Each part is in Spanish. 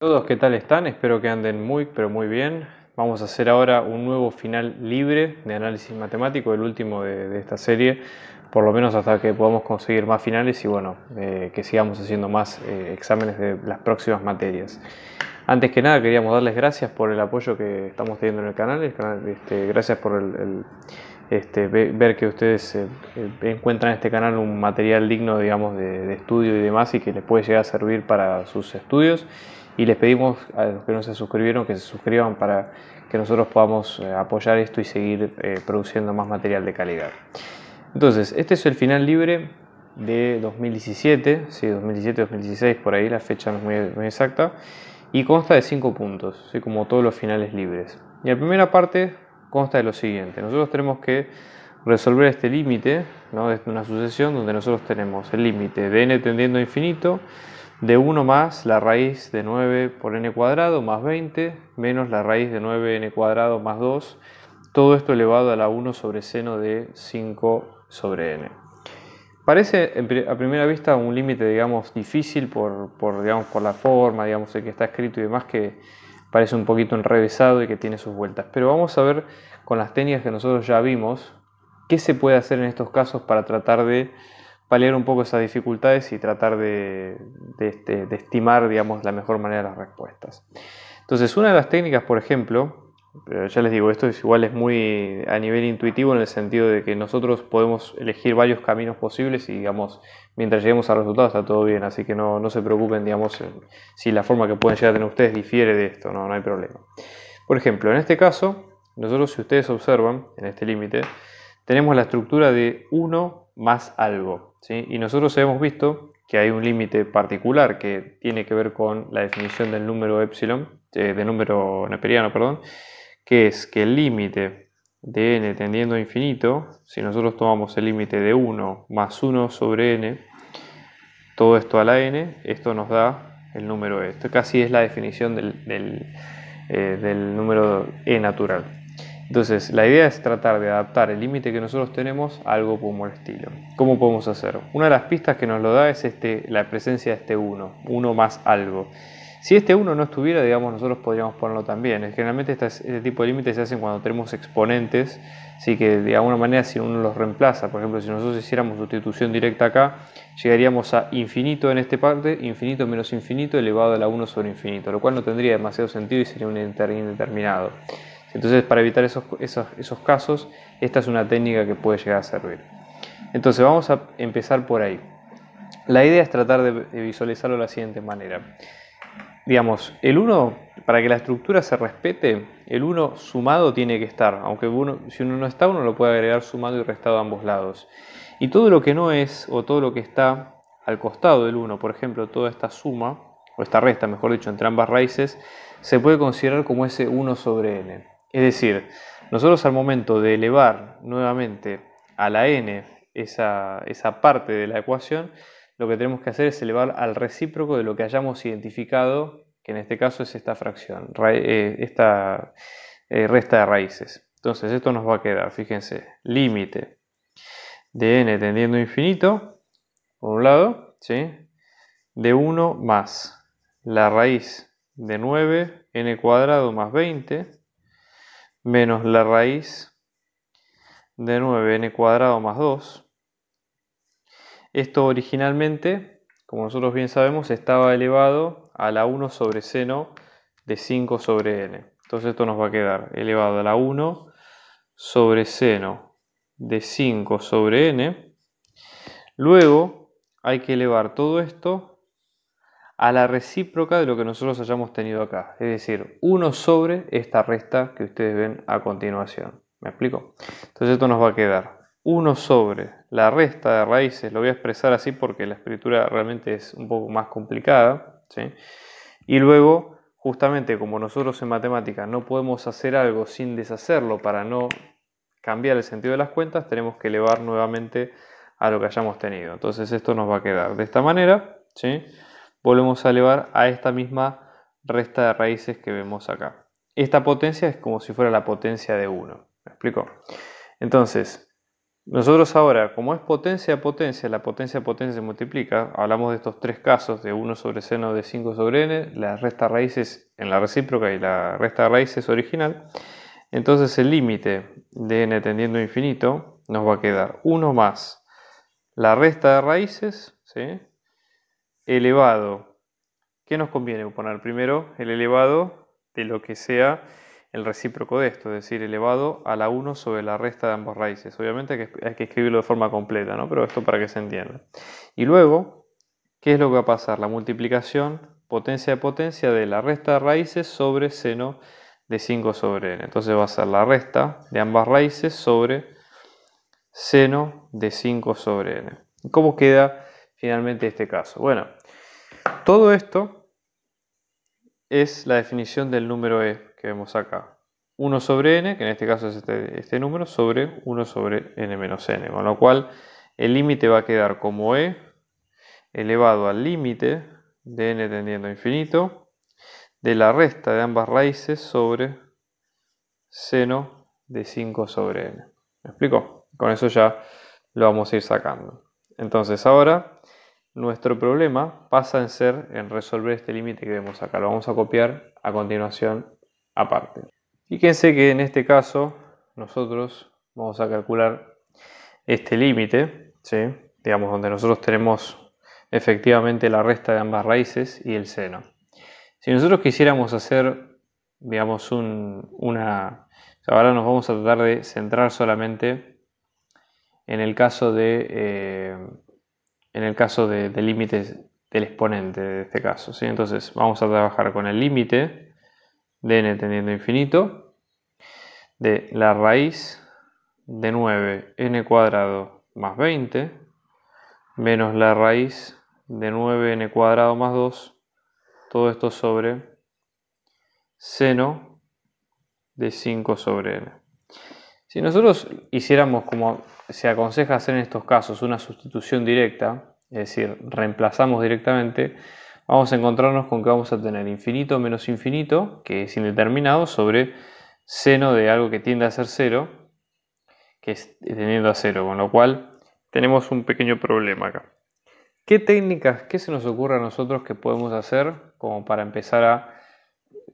Todos, ¿qué tal están? Espero que anden muy, pero muy bien. Vamos a hacer ahora un nuevo final libre de análisis matemático, el último de, esta serie, por lo menos hasta que podamos conseguir más finales y bueno, eh, que sigamos haciendo más eh, exámenes de las próximas materias. Antes que nada, queríamos darles gracias por el apoyo que estamos teniendo en el canal. Este, gracias por este, ver que ustedes eh, encuentran en este canal un material digno, digamos, de estudio y demás y que les puede llegar a servir para sus estudios y les pedimos a los que no se suscribieron que se suscriban para que nosotros podamos eh, apoyar esto y seguir eh, produciendo más material de calidad. Entonces, este es el final libre de 2017, sí, 2017-2016, por ahí la fecha no es muy, exacta, y consta de 5 puntos, como todos los finales libres. Y la primera parte consta de lo siguiente, nosotros tenemos que resolver este límite, ¿no? una sucesión donde nosotros tenemos el límite de n tendiendo a infinito, de 1 más la raíz de 9 por n cuadrado más 20 menos la raíz de 9n cuadrado más 2, todo esto elevado a la 1 sobre seno de 5 sobre n. Parece a primera vista un límite, digamos, difícil por, por, digamos, por la forma, digamos, el que está escrito y demás, que parece un poquito enrevesado y que tiene sus vueltas. Pero vamos a ver con las técnicas que nosotros ya vimos, qué se puede hacer en estos casos para tratar de paliar un poco esas dificultades y tratar de, este, estimar, digamos, la mejor manera de las respuestas. Entonces, una de las técnicas, por ejemplo, ya les digo, esto es igual es muy a nivel intuitivo en el sentido de que nosotros podemos elegir varios caminos posibles y, digamos, mientras lleguemos a resultados está todo bien, así que no, se preocupen, digamos, si la forma que pueden llegar a tener ustedes difiere de esto, no, no hay problema. Por ejemplo, en este caso, nosotros si ustedes observan, en este límite, tenemos la estructura de 1 más algo. Y nosotros hemos visto que hay un límite particular que tiene que ver con la definición del número epsilon, eh, del número neperiano, perdón, que es que el límite de n tendiendo a infinito, si nosotros tomamos el límite de 1 más 1 sobre n, todo esto a la n, esto nos da el número e. Esto casi es la definición del eh, número e natural. Entonces, la idea es tratar de adaptar el límite que nosotros tenemos a algo como el estilo. ¿Cómo podemos hacer? Una de las pistas que nos lo da es este, la presencia de este 1, 1 más algo. Si este 1 no estuviera, digamos, nosotros podríamos ponerlo también. Generalmente este, tipo de límites se hacen cuando tenemos exponentes, así que de alguna manera si uno los reemplaza, por ejemplo, si nosotros hiciéramos sustitución directa acá, llegaríamos a infinito en este parte, infinito menos infinito elevado a la 1 sobre infinito, lo cual no tendría demasiado sentido y sería un indeterminado. Entonces, para evitar esos, casos, esta es una técnica que puede llegar a servir. Entonces, vamos a empezar por ahí. La idea es tratar de, visualizarlo de la siguiente manera. Digamos, el 1, para que la estructura se respete, el 1 sumado tiene que estar, aunque si uno no está, uno lo puede agregar sumado y restado a ambos lados. Y todo lo que no es, o todo lo que está al costado del 1, por ejemplo, toda esta suma, o esta resta, mejor dicho, entre ambas raíces, se puede considerar como ese 1 sobre n. Es decir, nosotros al momento de elevar nuevamente a la n esa, esa parte de la ecuación, lo que tenemos que hacer es elevar al recíproco de lo que hayamos identificado, que en este caso es esta fracción, eh, esta eh, resta de raíces. Entonces esto nos va a quedar, fíjense, límite de n tendiendo infinito, por un lado, de 1 más la raíz de 9, n cuadrado más 20, menos la raíz de 9n cuadrado más 2. Esto originalmente, como nosotros bien sabemos, estaba elevado a la 1 sobre seno de 5 sobre n. Entonces esto nos va a quedar elevado a la 1 sobre seno de 5 sobre n. Luego hay que elevar todo esto a la recíproca de lo que nosotros hayamos tenido acá. Es decir, 1 sobre esta resta que ustedes ven a continuación. ¿Me explico? Entonces esto nos va a quedar 1 sobre la resta de raíces. Lo voy a expresar así porque la escritura realmente es un poco más complicada. ¿sí? Y luego, justamente como nosotros en matemática no podemos hacer algo sin deshacerlo para no cambiar el sentido de las cuentas, tenemos que elevar nuevamente a lo que hayamos tenido. Entonces esto nos va a quedar de esta manera. ¿sí? volvemos a elevar a esta misma resta de raíces que vemos acá. Esta potencia es como si fuera la potencia de 1. ¿Me explico? Entonces, nosotros ahora, como es potencia a potencia, la potencia a potencia se multiplica, hablamos de estos tres casos, de 1 sobre seno de 5 sobre n, la resta de raíces en la recíproca y la resta de raíces original, entonces el límite de n tendiendo a infinito nos va a quedar 1 más la resta de raíces, ¿sí? elevado. ¿Qué nos conviene poner primero? El elevado de lo que sea el recíproco de esto, es decir, elevado a la 1 sobre la resta de ambas raíces. Obviamente hay que, hay que escribirlo de forma completa, ¿no? pero esto para que se entienda. Y luego, ¿qué es lo que va a pasar? La multiplicación potencia de potencia de la resta de raíces sobre seno de 5 sobre n. Entonces va a ser la resta de ambas raíces sobre seno de 5 sobre n. ¿Cómo queda finalmente este caso? Bueno, todo esto es la definición del número e que vemos acá. 1 sobre n, que en este caso es este, este número, sobre 1 sobre n menos n. Con lo cual el límite va a quedar como e elevado al límite de n tendiendo a infinito de la resta de ambas raíces sobre seno de 5 sobre n. ¿Me explico? Con eso ya lo vamos a ir sacando. Entonces ahora nuestro problema pasa en ser en resolver este límite que vemos acá. Lo vamos a copiar a continuación aparte. Fíjense que en este caso nosotros vamos a calcular este límite, ¿sí? digamos donde nosotros tenemos efectivamente la resta de ambas raíces y el seno. Si nosotros quisiéramos hacer, digamos, un, una... Ahora nos vamos a tratar de centrar solamente en el caso de... Eh, en el caso de, límite límites del exponente de este caso. Entonces vamos a trabajar con el límite de n tendiendo infinito de la raíz de 9 n cuadrado más 20 menos la raíz de 9 n cuadrado más 2 todo esto sobre seno de 5 sobre n. Si nosotros hiciéramos como se aconseja hacer en estos casos una sustitución directa, es decir, reemplazamos directamente, vamos a encontrarnos con que vamos a tener infinito menos infinito, que es indeterminado, sobre seno de algo que tiende a ser cero, que es teniendo a cero, con lo cual tenemos un pequeño problema acá. ¿Qué técnicas, qué se nos ocurre a nosotros que podemos hacer como para empezar a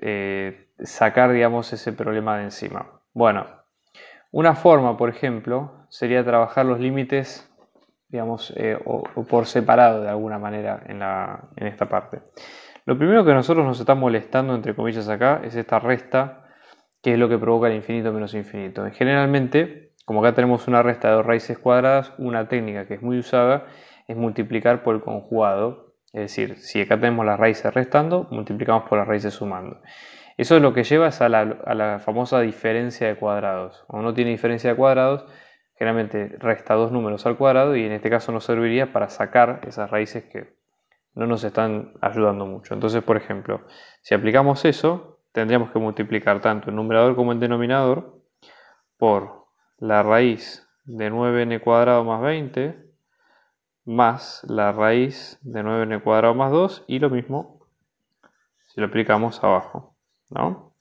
eh, sacar, digamos, ese problema de encima? Bueno, una forma, por ejemplo, sería trabajar los límites, digamos, eh, o, por separado de alguna manera en, en esta parte. Lo primero que a nosotros nos está molestando, entre comillas, acá es esta resta, que es lo que provoca el infinito menos infinito. Generalmente, como acá tenemos una resta de dos raíces cuadradas, una técnica que es muy usada es multiplicar por el conjugado. Es decir, si acá tenemos las raíces restando, multiplicamos por las raíces sumando. Eso es lo que lleva a la, famosa diferencia de cuadrados. Cuando no tiene diferencia de cuadrados, generalmente resta dos números al cuadrado y en este caso nos serviría para sacar esas raíces que no nos están ayudando mucho. Entonces, por ejemplo, si aplicamos eso, tendríamos que multiplicar tanto el numerador como el denominador por la raíz de 9n cuadrado más 20 más la raíz de 9n cuadrado más 2 y lo mismo si lo aplicamos abajo. ¿no?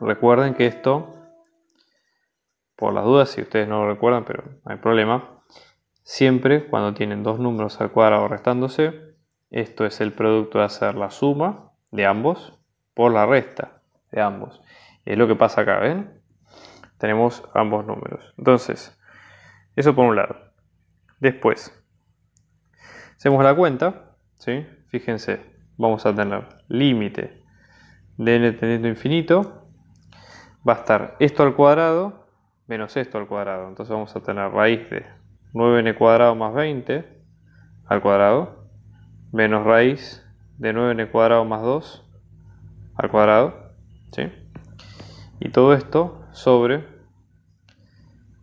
Recuerden que esto, por las dudas, si ustedes no lo recuerdan, pero no hay problema, siempre cuando tienen dos números al cuadrado restándose, esto es el producto de hacer la suma de ambos por la resta de ambos. Es lo que pasa acá, ¿ven? Tenemos ambos números. Entonces, eso por un lado. Después, hacemos la cuenta, ¿sí? Fíjense, vamos a tener límite de n tendiendo infinito, va a estar esto al cuadrado menos esto al cuadrado. Entonces vamos a tener raíz de 9n cuadrado más 20 al cuadrado, menos raíz de 9n cuadrado más 2 al cuadrado. Y todo esto sobre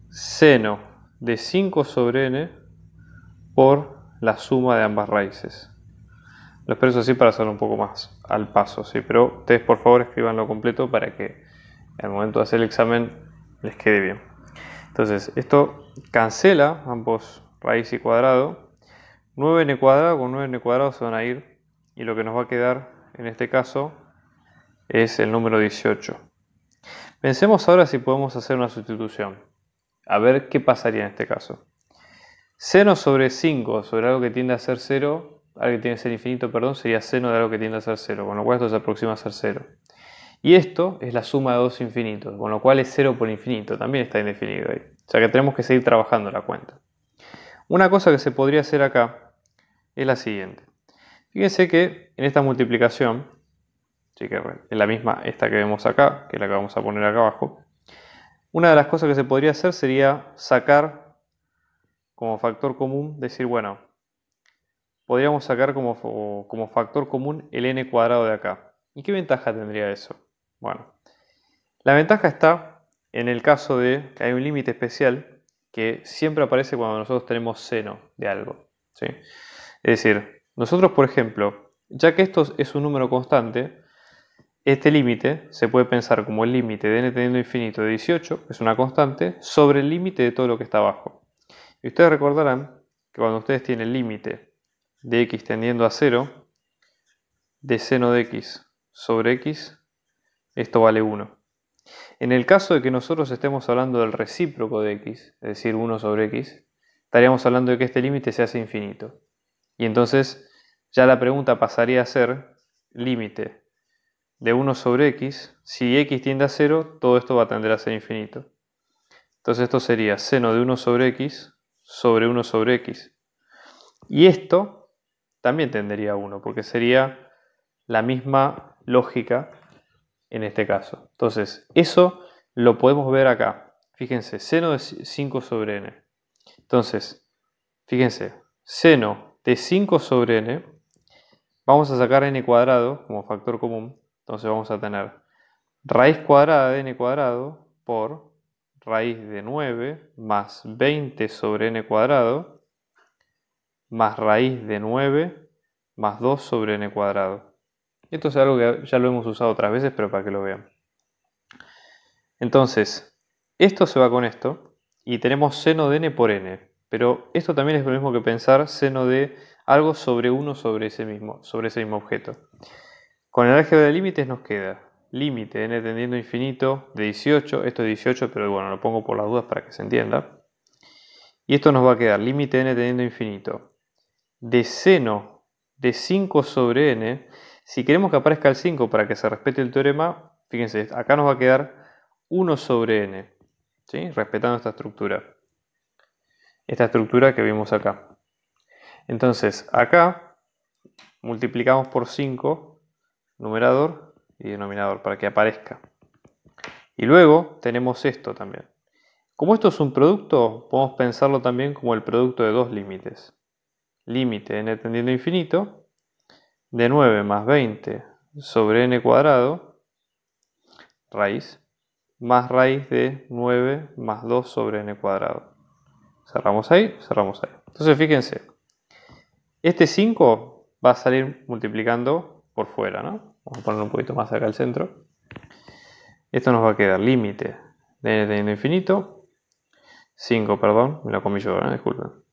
seno de 5 sobre n por la suma de ambas raíces. Lo expreso así para hacerlo un poco más al paso, ¿sí? Pero ustedes por favor escribanlo completo para que al momento de hacer el examen les quede bien. Entonces, esto cancela ambos raíz y cuadrado. 9n cuadrado con 9n cuadrado se van a ir y lo que nos va a quedar en este caso es el número 18. Pensemos ahora si podemos hacer una sustitución. A ver qué pasaría en este caso. Seno sobre 5, sobre algo que tiende a ser 0, algo que tiene que ser infinito, perdón, sería seno de algo que tiende a ser cero, con lo cual esto se aproxima a ser cero. Y esto es la suma de dos infinitos, con lo cual es cero por infinito, también está indefinido ahí. O sea que tenemos que seguir trabajando la cuenta. Una cosa que se podría hacer acá es la siguiente. Fíjense que en esta multiplicación, En la misma esta que vemos acá, que es la que vamos a poner acá abajo, una de las cosas que se podría hacer sería sacar como factor común, decir, bueno, podríamos sacar como, factor común el n cuadrado de acá. ¿Y qué ventaja tendría eso? Bueno, la ventaja está en el caso de que hay un límite especial que siempre aparece cuando nosotros tenemos seno de algo. ¿sí? Es decir, nosotros, por ejemplo, ya que esto es un número constante, este límite se puede pensar como el límite de n teniendo infinito de 18, que es una constante, sobre el límite de todo lo que está abajo. Y ustedes recordarán que cuando ustedes tienen límite de x tendiendo a 0 de seno de x sobre x, esto vale 1. En el caso de que nosotros estemos hablando del recíproco de x, es decir, 1 sobre x, estaríamos hablando de que este límite se hace infinito. Y entonces ya la pregunta pasaría a ser límite de 1 sobre x, si x tiende a 0, todo esto va a tender a ser infinito. Entonces esto sería seno de 1 sobre x sobre 1 sobre x. Y esto también tendría uno porque sería la misma lógica en este caso. Entonces, eso lo podemos ver acá. Fíjense, seno de 5 sobre n. Entonces, fíjense, seno de 5 sobre n, vamos a sacar n cuadrado como factor común. Entonces vamos a tener raíz cuadrada de n cuadrado por raíz de 9 más 20 sobre n cuadrado más raíz de 9 más 2 sobre n cuadrado. Esto es algo que ya lo hemos usado otras veces, pero para que lo vean. Entonces, esto se va con esto y tenemos seno de n por n. Pero esto también es lo mismo que pensar seno de algo sobre 1 sobre ese mismo, sobre ese mismo objeto. Con el álgebra de límites nos queda límite n tendiendo infinito de 18, esto es 18 pero bueno lo pongo por las dudas para que se entienda, y esto nos va a quedar límite n tendiendo infinito de seno de 5 sobre n, si queremos que aparezca el 5 para que se respete el teorema, fíjense, acá nos va a quedar 1 sobre n, respetando esta estructura. Esta estructura que vimos acá. Entonces, acá multiplicamos por 5, numerador y denominador, para que aparezca. Y luego tenemos esto también. Como esto es un producto, podemos pensarlo también como el producto de dos límites límite n tendiendo infinito de 9 más 20 sobre n cuadrado raíz más raíz de 9 más 2 sobre n cuadrado. Cerramos ahí, cerramos ahí. Entonces fíjense, este 5 va a salir multiplicando por fuera, ¿no? Vamos a ponerlo un poquito más acá al centro. Esto nos va a quedar límite de n tendiendo infinito, 5, perdón, me la comí yo, ¿eh? disculpen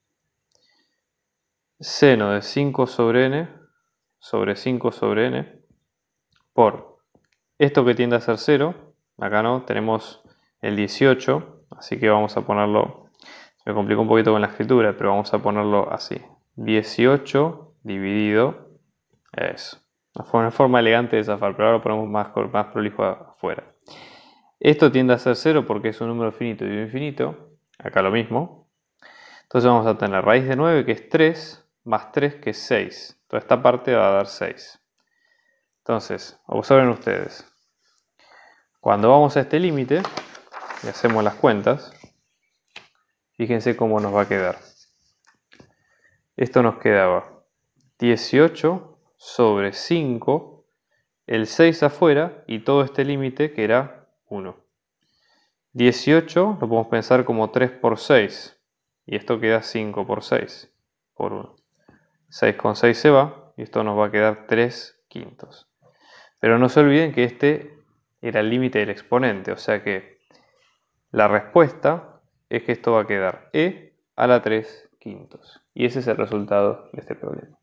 seno de 5 sobre n sobre 5 sobre n por esto que tiende a ser 0, acá no, tenemos el 18, así que vamos a ponerlo, me complicó un poquito con la escritura, pero vamos a ponerlo así, 18 dividido, eso, fue una forma elegante de zafar, pero ahora lo ponemos más, más prolijo afuera. Esto tiende a ser 0 porque es un número finito y un infinito, acá lo mismo, entonces vamos a tener raíz de 9 que es 3, más 3 que 6. Toda esta parte va a dar 6. Entonces, observen ustedes. Cuando vamos a este límite y hacemos las cuentas, fíjense cómo nos va a quedar. Esto nos quedaba 18 sobre 5, el 6 afuera y todo este límite que era 1. 18 lo podemos pensar como 3 por 6 y esto queda 5 por 6 por 1. 6 con 6 se va y esto nos va a quedar 3 quintos. Pero no se olviden que este era el límite del exponente, o sea que la respuesta es que esto va a quedar e a la 3 quintos. Y ese es el resultado de este problema.